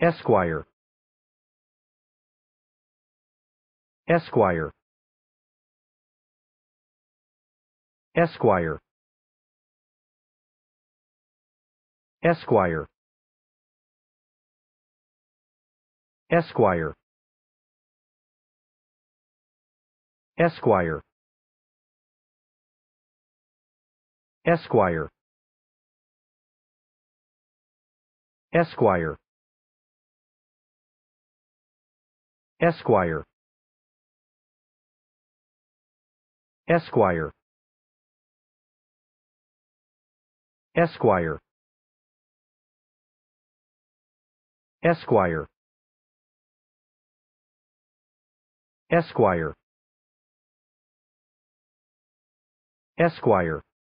Esquire Esquire Esquire Esquire Esquire Esquire Esquire Esquire Esquire Esquire Esquire Esquire Esquire Esquire